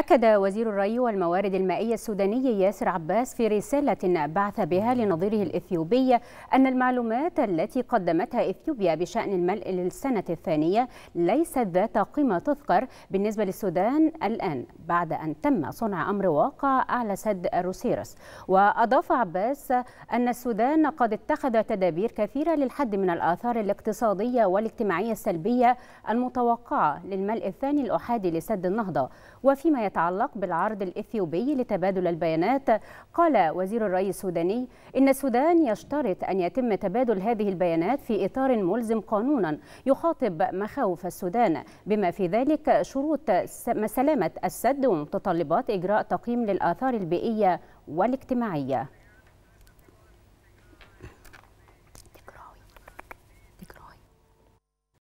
أكد وزير الري والموارد المائية السوداني ياسر عباس في رسالة بعث بها لنظيره الإثيوبي أن المعلومات التي قدمتها إثيوبيا بشأن الملء للسنة الثانية ليست ذات قيمة تذكر بالنسبة للسودان الآن بعد أن تم صنع أمر واقع على سد روسيرس وأضاف عباس أن السودان قد اتخذ تدابير كثيرة للحد من الآثار الاقتصادية والاجتماعية السلبية المتوقعة للملء الثاني الأحادي لسد النهضة وفيما يتعلق بالعرض الإثيوبي لتبادل البيانات قال وزير الري السوداني إن السودان يشترط أن يتم تبادل هذه البيانات في إطار ملزم قانونا يخاطب مخاوف السودان بما في ذلك شروط سلامة السد ومتطلبات إجراء تقييم للآثار البيئية والاجتماعية